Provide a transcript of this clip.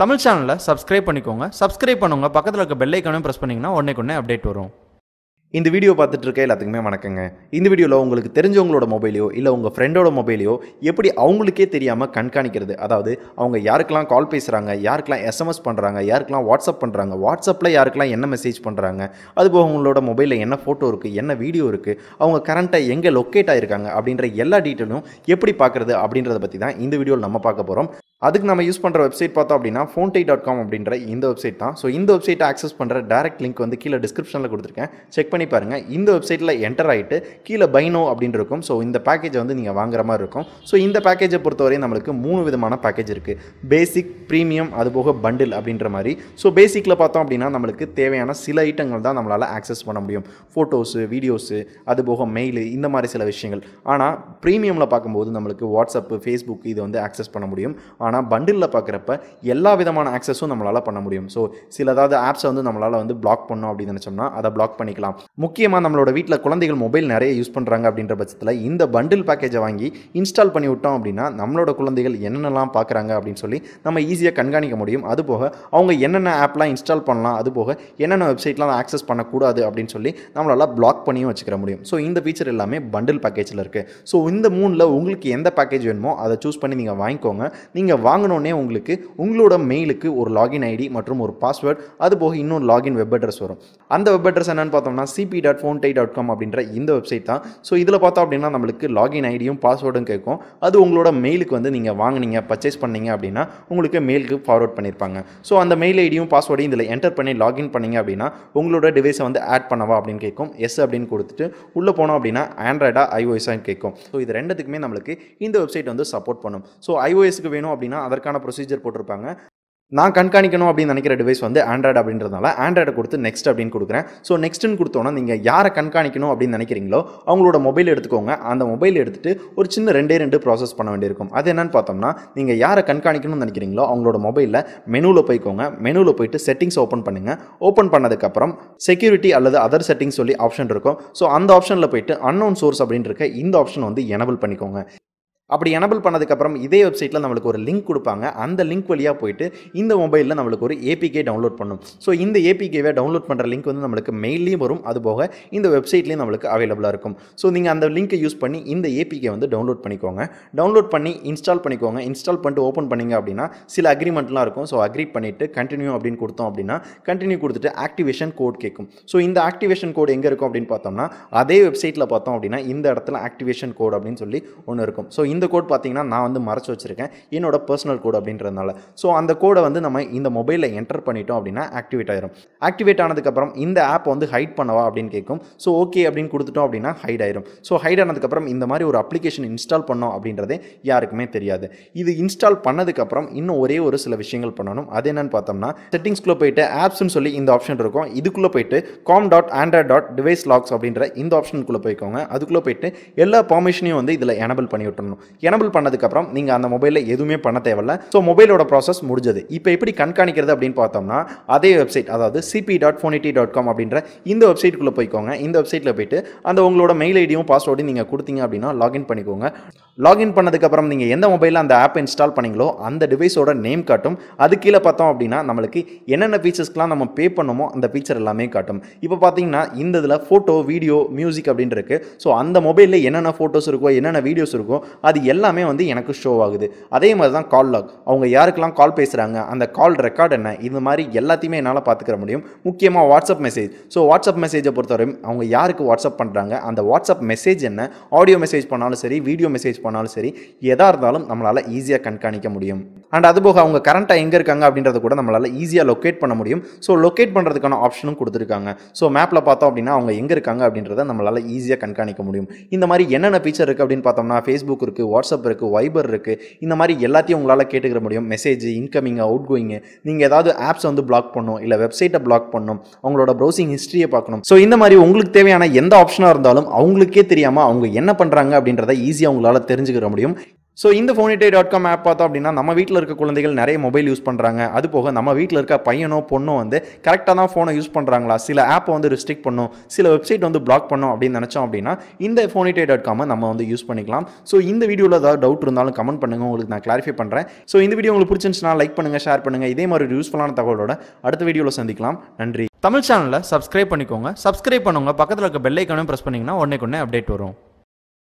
தமிழ் சேனலை சப்ஸ்கிரைப் பண்ணிக்கோங்க சப்ஸ்கிரைப் பண்ணுங்க பக்கத்தில் இருக்க பெல் ஐக்கானும் ப்ரெஸ் பண்ணிங்கன்னா உடனே உடனே அப்டேட் வரும் இந்த வீடியோ பார்த்துட்டு இருக்க எல்லாத்துக்குமே வணக்கங்க இந்த வீடியோவில் உங்களுக்கு தெரிஞ்சவங்களோட மொபைலையோ இல்லை உங்கள் ஃப்ரெண்டோட மொபைலையோ எப்படி அவங்களுக்கே தெரியாமல் கண்காணிக்கிறது அதாவது அவங்க யாருக்கெல்லாம் கால் பேசுகிறாங்க யாருக்கெல்லாம் எஸ்எம்எஸ் பண்ணுறாங்க யாருக்கெல்லாம் வாட்ஸ்அப் பண்ணுறாங்க வாட்ஸ்அப்பில் யாருக்கெல்லாம் என்ன மெசேஜ் பண்ணுறாங்க அதுபோக அவங்களோட மொபைலில் என்ன ஃபோட்டோ இருக்குது என்ன வீடியோ இருக்குது அவங்க கரண்ட்டாக எங்கே லொக்கேட் ஆகிருக்காங்க அப்படின்ற எல்லா டீட்டெயிலும் எப்படி பார்க்குறது அப்படின்றத பற்றி தான் இந்த வீடியோவில் நம்ம பார்க்க போகிறோம் அதுக்கு நம்ம யூஸ் பண்ணுற வெப்சைட் பார்த்தோம் அப்படின்னா டே டாட் காம் அப்படின்ற இந்த வெப்சைட் தான் ஸோ இந்த வெப்சைட்டை ஆக்சஸ் பண்ணுற டேரக்ட் லிங்க் வந்து கீழே டிஸ்கிரிப்ஷனில் கொடுத்துருக்கேன் செக் பண்ணி பாருங்கள் இந்த வெப்சைட்டில் என்டர் ஆகிட்டு கீழே பைனோ அப்படின்னு இருக்கும் ஸோ இந்த பேக்கேஜை வந்து நீங்கள் வாங்குற மாதிரி இருக்கும் ஸோ இந்த பேக்கேஜை பொறுத்தவரையும் நம்மளுக்கு மூணு விதமான பேக்கேஜ் இருக்குது பேசிக் ப்ரீமியம் அதுபோக பண்டில் அப்படின்ற மாதிரி ஸோ பேசிக்கில் பார்த்தோம் அப்படின்னா நம்மளுக்கு தேவையான சில ஐட்டங்கள் தான் நம்மளால் ஆக்சஸ் பண்ண முடியும் ஃபோட்டோஸு வீடியோஸு அதுபோக மெயிலு இந்த மாதிரி சில விஷயங்கள் ஆனால் ப்ரீமியமில் பார்க்கும்போது நம்மளுக்கு வாட்ஸ்அப்பு ஃபேஸ்புக் இது வந்து ஆக்சஸ் பண்ண முடியும் ஆனால் பண்டிலில் பார்க்குறப்ப எல்லா விதமான ஆக்சஸும் நம்மளால் பண்ண முடியும் ஸோ சில ஏதாவது ஆப்ஸை வந்து நம்மளால் வந்து பிளாக் பண்ணோம் அப்படின்னு நினச்சோம்னா அதை பிளாக் பண்ணிக்கலாம் முக்கியமாக நம்மளோட வீட்டில் குழந்தைகள் மொபைல் நிறைய யூஸ் பண்ணுறாங்க அப்படின்ற பட்சத்தில் இந்த பண்டில் பேக்கேஜை வாங்கி இன்ஸ்டால் பண்ணி விட்டோம் அப்படின்னா நம்மளோட குழந்தைகள் என்னென்னலாம் பார்க்குறாங்க அப்படின்னு சொல்லி நம்ம ஈஸியாக கண்காணிக்க முடியும் அதுபோக அவங்க என்னென்ன ஆப்லாம் இன்ஸ்டால் பண்ணலாம் அதுபோக என்னென்ன வெப்சைட்லாம் ஆக்சஸ் பண்ணக்கூடாது அப்படின்னு சொல்லி நம்மளால் பிளாக் பண்ணியும் வச்சுக்கிற முடியும் ஸோ இந்த ஃபீச்சர் எல்லாமே பண்டில் பேக்கேஜில் இருக்குது ஸோ இந்த மூணில் உங்களுக்கு எந்த பேக்கேஜ் வேணுமோ அதை சூஸ் பண்ணி நீங்கள் வாங்கிக்கோங்க நீங்கள் வாங்கினோடனே உங்களுக்கு உங்களோட மெயிலுக்கு ஒரு லாகின் ஐடி மற்றும் ஒரு பாஸ்வேர்ட் அது போக இன்னொரு லாகின் வெப் அட்ரஸ் வரும் அந்த வெப் அட்ரஸ் என்னன்னு பார்த்தோம்னா CP dot phone tie dot com அப்படின்ற இந்த வெப்சைட் தான் ஸோ இதில் பார்த்தோம் அப்படின்னா நம்மளுக்கு லாகின் ஐடியும் பாஸ்வேர்டும் கேட்கும் அது உங்களோட மெயிலுக்கு வந்து நீங்கள் வாங்கினீங்க பர்ச்சேஸ் பண்ணீங்க அப்படின்னா உங்களுக்கு மெயிலுக்கு ஃபார்வர்ட் பண்ணியிருப்பாங்க ஸோ அந்த மெயில் ஐடியும் பாஸ்வேர்டையும் இதில் என்டர் பண்ணி லாகின் பண்ணீங்க அப்படின்னா உங்களோட டிவைஸை வந்து ஆட் பண்ணவா அப்படின்னு கேட்கும் எஸ் அப்படின்னு கொடுத்துட்டு உள்ளே போனோம் அப்படின்னா ஆண்ட்ராய்டா ஐஓஎஸ்ஸான்னு கேட்கும் ஸோ இது ரெண்டுத்துக்குமே நம்மளுக்கு இந்த வெப்சைட் வந்து சப்போர்ட் பண்ணும் ஸோ ஐஓஎஸ்க்கு வேணும் அப்படின்னு அப்படின்னா அதற்கான ப்ரொசீஜர் போட்டிருப்பாங்க நான் கண்காணிக்கணும் அப்படின்னு நினைக்கிற டிவைஸ் வந்து ஆண்ட்ராய்டு அப்படின்றதுனால ஆண்ட்ராய்டை கொடுத்து நெக்ஸ்ட் அப்படின்னு கொடுக்குறேன் ஸோ நெக்ஸ்ட்னு கொடுத்தோன்னா நீங்கள் யாரை கண்காணிக்கணும் அப்படின்னு நினைக்கிறீங்களோ அவங்களோட மொபைல் எடுத்துக்கோங்க அந்த மொபைல் எடுத்துகிட்டு ஒரு சின்ன ரெண்டே ரெண்டு ப்ராசஸ் பண்ண வேண்டியிருக்கும் அது என்னன்னு பார்த்தோம்னா நீங்கள் யாரை கண்காணிக்கணும்னு நினைக்கிறீங்களோ அவங்களோட மொபைலில் மெனுவில் போய்க்கோங்க மெனுவில் போயிட்டு செட்டிங்ஸ் ஓப்பன் பண்ணுங்கள் ஓப்பன் பண்ணதுக்கப்புறம் செக்யூரிட்டி அல்லது அதர் செட்டிங்ஸ் சொல்லி ஆப்ஷன் இருக்கும் ஸோ அந்த ஆப்ஷனில் போயிட்டு அன்னோன் சோர்ஸ் அப்படின்னு இருக்க இந்த ஆப்ஷன் வந்து எனபிள் பண்ணிக்கோங்க அப்படி எனபிள் பண்ணதுக்கப்புறம் இதே வெப்சைட்டில் நம்மளுக்கு ஒரு லிங்க் கொடுப்பாங்க அந்த லிங்க் வழியாக போயிட்டு இந்த மொபைலில் நம்மளுக்கு ஒரு ஏபிகே டவுன்லோட் பண்ணும் ஸோ இந்த ஏபிகேவை டவுன்லோட் பண்ணுற லிங்க் வந்து நம்மளுக்கு மெயிலையும் வரும் அது போக இந்த வெப்சைட்லேயும் நம்மளுக்கு அவைலபிளாக இருக்கும் ஸோ நீங்கள் அந்த லிங்க்கை யூஸ் பண்ணி இந்த ஏபிகே வந்து டவுன்லோட் பண்ணிக்கோங்க டவுன்லோட் பண்ணி இன்ஸ்டால் பண்ணிக்கோங்க இன்ஸ்டால் பண்ணிட்டு ஓப்பன் பண்ணிங்க அப்படின்னா சில அக்ரிமெண்ட்லாம் இருக்கும் ஸோ அக்ரி பண்ணிவிட்டு கண்டினியூ அப்படின்னு கொடுத்தோம் அப்படின்னா கண்டினியூ கொடுத்துட்டு ஆக்டிவேஷன் கோட் கேட்கும் ஸோ இந்த ஆக்டிவேஷன் கோட் எங்கே இருக்கும் அப்படின்னு பார்த்தோம்னா அதே வெப்சைட்டில் பார்த்தோம் அப்படின்னா இந்த இடத்துல ஆக்டிவேஷன் கோட் அப்படின்னு சொல்லி ஒன்று இருக்கும் ஸோ இந்த கோட் பார்த்தீங்கன்னா நான் வந்து மறைச்சி வச்சுருக்கேன் என்னோட பர்சனல் கோட் அப்படின்றதுனால ஸோ அந்த கோடை வந்து நம்ம இந்த மொபைலில் என்டர் பண்ணிட்டோம் அப்படின்னா ஆக்டிவேட் ஆயிரும் ஆக்டிவேட் ஆனதுக்கப்புறம் இந்த ஆப் வந்து ஹைட் பண்ணவா அப்படின்னு கேட்கும் ஸோ ஓகே அப்படின்னு கொடுத்துட்டோம் அப்படின்னா ஹைட் ஆயிரும் ஸோ ஹைட் ஆனதுக்கப்புறம் இந்த மாதிரி ஒரு அப்ளிகேஷன் இன்ஸ்டால் பண்ணோம் அப்படின்றதே யாருக்குமே தெரியாது இது இன்ஸ்டால் பண்ணதுக்கப்புறம் இன்னும் ஒரே ஒரு சில விஷயங்கள் பண்ணணும் அது என்னன்னு பார்த்தோம்னா செட்டிங்ஸ்குள்ளே போயிட்டு ஆப்ஸ்னு சொல்லி இந்த ஆப்ஷன் இருக்கும் இதுக்குள்ளே போயிட்டு com dot android dot device logs அப்படின்ற இந்த ஆப்ஷனுக்குள்ளே போய்க்கோங்க அதுக்குள்ளே போயிட்டு எல்லா பர்மிஷனையும் வந்து இதில் எனபிள் பண்ணி விட்டுறணும் எனபிள் பண்ணதுக்கப்புறம் நீங்கள் அந்த மொபைலில் எதுவுமே பண்ண தேவையில்ல ஸோ மொபைலோட ப்ராசஸ் முடிஞ்சது இப்போ எப்படி கண்காணிக்கிறது அப்படின்னு பார்த்தோம்னா அதே வெப்சைட் அதாவது சிபி டாட் ஃபோனிட்டி டாட் காம் அப்படின்ற இந்த வெப்சைட்டுக்குள்ளே போய்க்கோங்க இந்த வெப்சைட்டில் போயிட்டு அந்த உங்களோட மெயில் ஐடியும் பாஸ்வேர்டும் நீங்கள் கொடுத்தீங்க அப்படின்னா லாகின் பண்ணிக்கோங்க லாகின் பண்ணதுக்கப்புறம் நீங்கள் எந்த மொபைலில் அந்த ஆப் இன்ஸ்டால் பண்ணீங்களோ அந்த டிவைஸோட நேம் காட்டும் அது கீழே பார்த்தோம் அப்படின்னா நம்மளுக்கு என்னென்ன ஃபீச்சர்ஸ்க்கெலாம் நம்ம பே பண்ணுமோ அந்த ஃபீச்சர் எல்லாமே காட்டும் இப்போ பார்த்தீங்கன்னா இந்த இதில் ஃபோட்டோ வீடியோ மியூசிக் அப்படின்னு இருக்குது ஸோ அந்த மொபைலில் என்னென்ன ஃபோட்டோஸ் இருக்கோ என்னென்ன வீடியோஸ் இருக்கோ அது அது எல்லாமே வந்து எனக்கு ஷோ ஆகுது அதே மாதிரி தான் கால் லாக் அவங்க யாருக்கெல்லாம் கால் பேசுகிறாங்க அந்த கால் ரெக்கார்ட் என்ன இது மாதிரி எல்லாத்தையுமே என்னால் பார்த்துக்கிற முடியும் முக்கியமாக வாட்ஸ்அப் மெசேஜ் ஸோ வாட்ஸ்அப் மெசேஜை பொறுத்தவரையும் அவங்க யாருக்கு வாட்ஸ்அப் பண்ணுறாங்க அந்த வாட்ஸ்அப் மெசேஜ் என்ன ஆடியோ மெசேஜ் பண்ணாலும் சரி வீடியோ மெசேஜ் பண்ணாலும் சரி எதாக இருந்தாலும் நம்மளால் ஈஸியாக கண்காணிக்க முடியும் அண்ட் அதுபோக அவங்க கரண்ட்டாக எங்கே இருக்காங்க அப்படின்றத கூட நம்மளால் ஈஸியாக லொக்கேட் பண்ண முடியும் ஸோ லொக்கேட் பண்ணுறதுக்கான ஆப்ஷனும் கொடுத்துருக்காங்க ஸோ மேப்பில் பார்த்தோம் அப்படின்னா அவங்க எங்கே இருக்காங்க அப்படின்றத நம்மளால் ஈஸியாக கண்காணிக்க முடியும் இந்த மாதிரி என்னென்ன ஃபீச்சர் இருக்குது அப்படின்னு பார்த்தோம்னா ஃபேஸ்புக் இருக்குது வாட்ஸ்அப் இருக்குது வைபர் இருக்குது இந்த மாதிரி எல்லாத்தையும் உங்களால் கேட்டுக்கிற முடியும் மெசேஜ் இன்கமிங் அவுட் கோயிங்கு நீங்கள் ஏதாவது ஆப்ஸ் வந்து பிளாக் பண்ணும் இல்லை வெப்சைட்டை பிளாக் பண்ணும் அவங்களோட ப்ரௌசிங் ஹிஸ்ட்ரியை பார்க்கணும் ஸோ இந்த மாதிரி உங்களுக்கு தேவையான எந்த ஆப்ஷனாக இருந்தாலும் அவங்களுக்கே தெரியாமல் அவங்க என்ன பண்ணுறாங்க அப்படின்றத ஈஸியாக உங்களால் தெரிஞ்சுக்கிற முடியும் ஸோ இந்த ஃபோனிடே டாட் காம் ஆப் பார்த்தோம் அப்படின்னா நம்ம வீட்டில் இருக்க குழந்தைகள் நிறைய மொபைல் யூஸ் பண்ணுறாங்க அது போக நம்ம வீட்டில் இருக்க பையனோ பொண்ணோ வந்து கரெக்டாக தான் ஃபோனை யூஸ் பண்ணுறாங்களா சில ஆப்பை வந்து ரிஸ்ட்ரிக் பண்ணும் சில வெப்சைட் வந்து பிளாக் பண்ணும் அப்படின்னு நினச்சோம் அப்படின்னா இந்த ஃபோனிடே டாட் காமை நம்ம வந்து யூஸ் பண்ணிக்கலாம் ஸோ இந்த வீடியோவில் ஏதாவது டவுட் இருந்தாலும் கமெண்ட் பண்ணுங்கள் உங்களுக்கு நான் கிளாரிஃபை பண்ணுறேன் ஸோ இந்த வீடியோ உங்களுக்கு பிடிச்சிருந்துச்சுன்னா லைக் பண்ணுங்கள் ஷேர் பண்ணுங்கள் இதே மாதிரி யூஸ்ஃபுல்லான தகவலோட அடுத்த வீடியோவில் சந்திக்கலாம் நன்றி தமிழ் சேனலில் சப்ஸ்கிரைப் பண்ணிக்கோங்க சப்ஸ்கிரைப் பண்ணுங்க பக்கத்தில் இருக்க பெல்லைக்கானும் ப்ரெஸ் பண்ணிங்கன்னா உடனே கொண்டே அப்டேட் வரும்